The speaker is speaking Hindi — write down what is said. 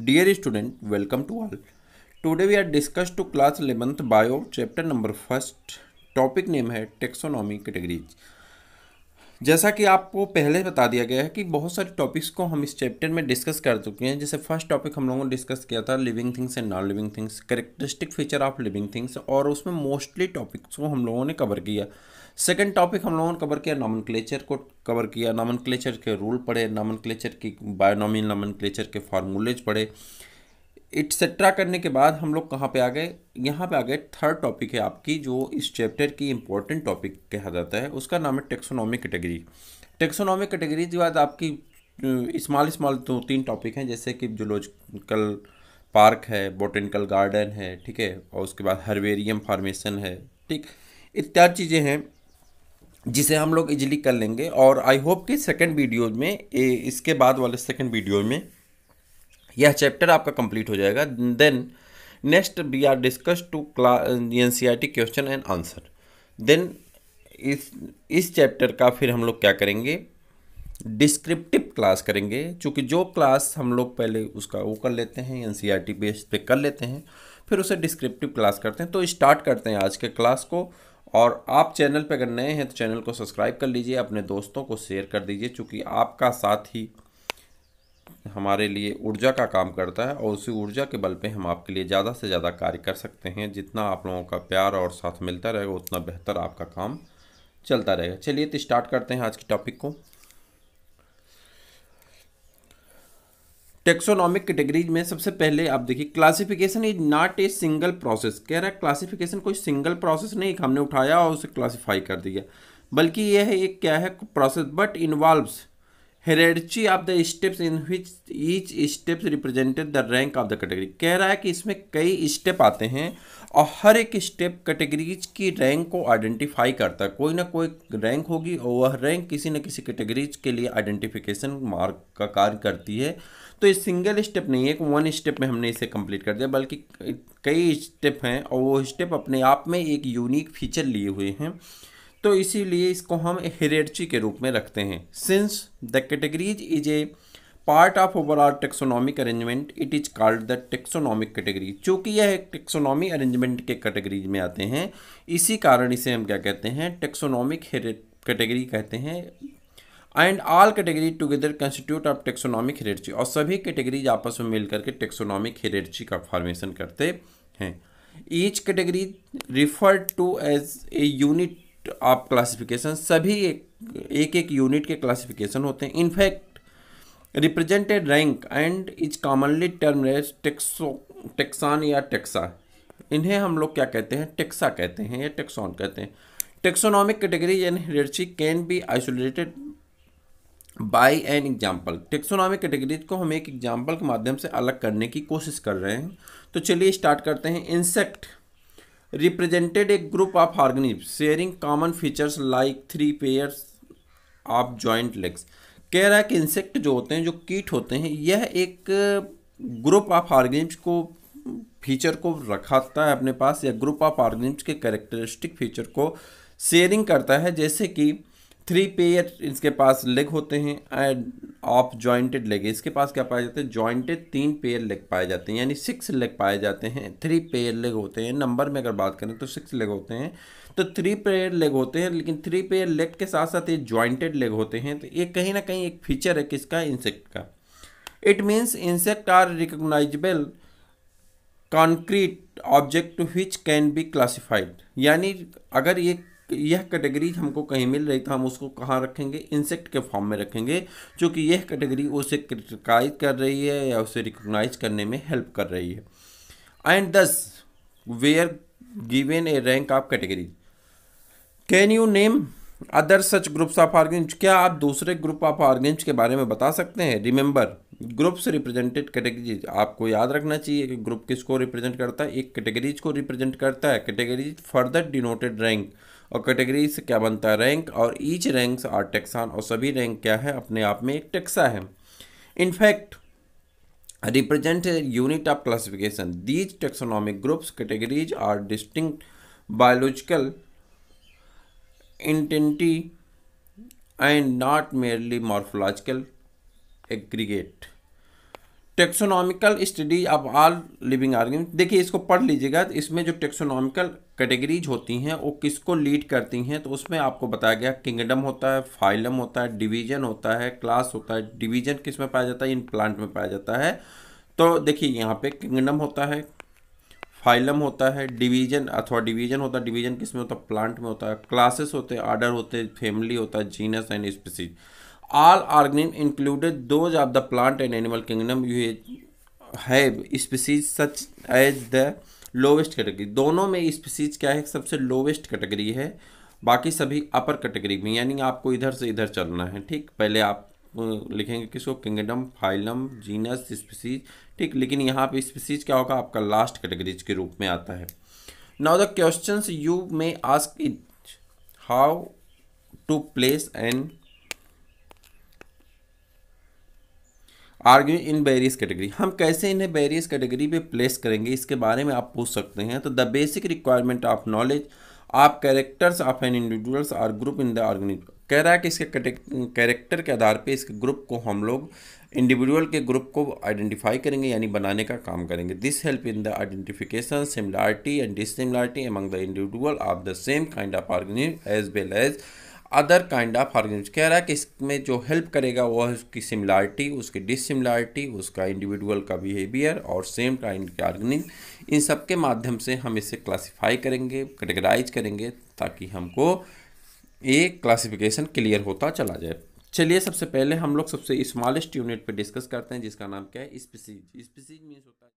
dear student welcome to all today we are discuss to class eleventh bio chapter number first topic name है टेक्सोनॉमी कैटेगरीज जैसा कि आपको पहले बता दिया गया है कि बहुत सारे टॉपिक्स को हम इस चैप्टर में डिस्कस कर चुके हैं जैसे फर्स्ट टॉपिक हम लोगों ने डिस्कस किया था living things and non living things characteristic feature of living things और उसमें मोस्टली टॉपिक्स को हम लोगों ने कवर किया सेकेंड टॉपिक हम लोगों ने कवर किया नामन को कवर किया नामन के रूल पढ़े नामन की बायोनॉमी नामन के फार्मूलेज पढ़े एट्सेट्रा करने के बाद हम लोग कहाँ पे आ गए यहाँ पे आ गए थर्ड टॉपिक है आपकी जो इस चैप्टर की इम्पोर्टेंट टॉपिक कहा जाता है उसका नाम है टेक्सोनॉमिक कैटेगरी टेक्सोनॉमिक कैटेगरी के बाद आपकी स्मॉल स्मॉल दो तीन टॉपिक हैं जैसे कि जोलॉजिकल पार्क है बोटेनिकल गार्डन है ठीक है और उसके बाद हर्वेरियम फार्मेशन है ठीक इत्यादि चीज़ें हैं जिसे हम लोग इजिली कर लेंगे और आई होप कि सेकेंड वीडियो में ए, इसके बाद वाले सेकेंड वीडियो में यह चैप्टर आपका कंप्लीट हो जाएगा then next we are discuss to क्ला N C R T question and answer then इस इस चैप्टर का फिर हम लोग क्या करेंगे डिस्क्रिप्टिव क्लास करेंगे क्योंकि जो क्लास हम लोग पहले उसका वो कर लेते हैं N C R T base पे कर लेते हैं फिर उसे डिस्क्रिप्टिव क्लास करते हैं तो स्टार्ट करते हैं आज के क्लास को और आप चैनल पर अगर नए हैं तो चैनल को सब्सक्राइब कर लीजिए अपने दोस्तों को शेयर कर दीजिए चूँकि आपका साथ ही हमारे लिए ऊर्जा का काम करता है और उसी ऊर्जा के बल पे हम आपके लिए ज़्यादा से ज़्यादा कार्य कर सकते हैं जितना आप लोगों का प्यार और साथ मिलता रहेगा उतना बेहतर आपका काम चलता रहेगा चलिए तो स्टार्ट करते हैं आज के टॉपिक को टेक्सोनॉमिक कैटेगरीज में सबसे पहले आप देखिए classification is not a single process कह रहा है क्लासिफिकेशन कोई सिंगल प्रोसेस नहीं हमने उठाया और उसे क्लासिफाई कर दिया बल्कि यह है एक क्या है process but involves hierarchy of the steps in which each steps represented the rank of the category कह रहा है कि इसमें कई स्टेप आते हैं और हर एक स्टेप कैटेगरीज की रैंक को आइडेंटिफाई करता है कोई ना कोई रैंक होगी और वह रैंक किसी न किसी कैटेगरीज के लिए आइडेंटिफिकेशन मार्क का कार्य करती है तो ये सिंगल स्टेप नहीं है कि वन स्टेप में हमने इसे कंप्लीट कर दिया बल्कि कई स्टेप हैं और वो स्टेप अपने आप में एक यूनिक फीचर लिए हुए हैं तो इसीलिए इसको हम हेरेडची के रूप में रखते हैं since the categories is a part of overall taxonomic arrangement it is called the taxonomic category चूंकि यह एक टेक्सोनॉमी अरेंजमेंट के कैटेगरीज में आते हैं इसी कारण इसे हम क्या कहते हैं टेक्सोनॉमिक कैटेगरी कहते हैं and all category together constitute of taxonomic hierarchy और सभी कैटेगरीज आपस में मिलकर के टेक्सोनॉमिक हेरेडची का फॉर्मेशन करते हैं each category referred to as a unit of classification सभी एक एक, एक यूनिट के क्लासिफिकेशन होते हैं in fact represented rank and is commonly term टेक्सो टेक्सान या टेक्सा इन्हें हम लोग क्या कहते हैं टेक्सा कहते हैं या टेक्सॉन कहते हैं taxonomic category and hierarchy can be isolated by an example taxonomic categories को हम एक एग्जाम्पल के माध्यम से अलग करने की कोशिश कर रहे हैं तो चलिए स्टार्ट करते हैं insect represented a group of organism sharing common features like three pairs of joint legs कह रहा है कि इंसेक्ट जो होते हैं जो कीट होते हैं यह एक ग्रुप ऑफ ऑर्गेनिज्म को फीचर को रखाता है अपने पास या ग्रुप ऑफ ऑर्गेनिज्म के कैरेक्टरिस्टिक फीचर को शेयरिंग करता है जैसे कि थ्री पेयर इसके पास लेग होते हैं एंड ऑफ जॉइंटेड लेग इसके पास क्या पाए जाते हैं जॉइंटेड तीन पेयर लेग पाए जाते हैं यानी सिक्स लेग पाए जाते हैं थ्री पेयर लेग होते हैं नंबर में अगर बात करें तो सिक्स लेग होते हैं तो थ्री पेयर लेग होते हैं लेकिन थ्री पेयर लेग के साथ साथ ये जॉइंटेड लेग होते हैं तो ये कहीं ना कहीं एक फीचर है किसका इंसेक्ट का it means insect are recognizable concrete object which can be classified यानी अगर ये यह कैटेगरी हमको कहीं मिल रही तो हम उसको कहाँ रखेंगे इंसेक्ट के फॉर्म में रखेंगे क्योंकि यह कैटेगरी उसे क्रिटिकाइज कर रही है या उसे रिकोगनाइज करने में हेल्प कर रही है and thus were given a rank of category can you name other such groups of organism क्या आप दूसरे ग्रुप ऑफ ऑर्गेनिज के बारे में बता सकते हैं रिमेंबर ग्रुप्स रिप्रेजेंटेड कैटेगरीज आपको याद रखना चाहिए कि ग्रुप किसको रिप्रेजेंट करता है एक कैटेगरीज को रिप्रेजेंट करता है कैटेगरीज फर्दर डिनोटेड रैंक और कैटेगरी से क्या बनता है रैंक और ईच रैंक्स आर टेक्सान और सभी रैंक क्या है अपने आप में एक टेक्सा है in fact represent unit of classification these taxonomic groups categories are distinct biological entity and not merely morphological aggregate taxonomical study of all living organism देखिए इसको पढ़ लीजिएगा इसमें जो टेक्सोनॉमिकल कैटेगरीज होती हैं वो किसको लीड करती हैं तो उसमें आपको बताया गया किंगडम होता है फाइलम होता है डिवीजन होता है क्लास होता है डिवीजन किस में पाया जाता है इन प्लांट में पाया जाता है तो देखिए यहाँ पे किंगडम होता है फाइलम होता है डिवीजन अथवा डिवीजन होता है डिवीजन किस में होता है प्लांट में होता है क्लासेस होते हैं आर्डर होते हैं फैमिली होता है genus and species all organisms included those of the plant and animal kingdom you have species such as the lowest category दोनों में स्पीसीज क्या है सबसे लोवेस्ट कैटेगरी है बाकी सभी अपर कैटेगरी में यानी आपको इधर से इधर चलना है ठीक पहले आप लिखेंगे किसको किंगडम फाइलम जीनस स्पीसीज ठीक लेकिन यहाँ पे स्पीसीज क्या होगा आपका लास्ट कैटेगरीज के रूप में आता है नाउ द क्वेश्चन यू में ask how to place and argue in various category हम कैसे इन्हें वेरियस कैटेगरी पे प्लेस करेंगे इसके बारे में आप पूछ सकते हैं तो the basic requirement of knowledge आप characters of an individuals or group in the organism कह रहा है कि इसके कैरेक्टर के आधार पे इसके ग्रुप को हम लोग इंडिविजुअल के ग्रुप को आइडेंटिफाई करेंगे यानी बनाने का काम करेंगे this help in the identification similarity and dissimilarity among the individual of the same kind of organism as well as other kind of organism कह रहा है कि इसमें जो हेल्प करेगा वो है उसकी सिमिलारिटी उसकी डिसिमिलारिटी उसका इंडिविजुअल का बिहेवियर और सेम काइंड के ऑर्गेनिज इन सब के माध्यम से हम इसे क्लासीफाई करेंगे कैटेगराइज करेंगे ताकि हमको ये क्लासिफिकेशन क्लियर होता चला जाए चलिए सबसे पहले हम लोग सबसे स्मॉलेस्ट यूनिट पर डिस्कस करते हैं जिसका नाम क्या है स्पीसीज स्पीसीज मीन्स होता है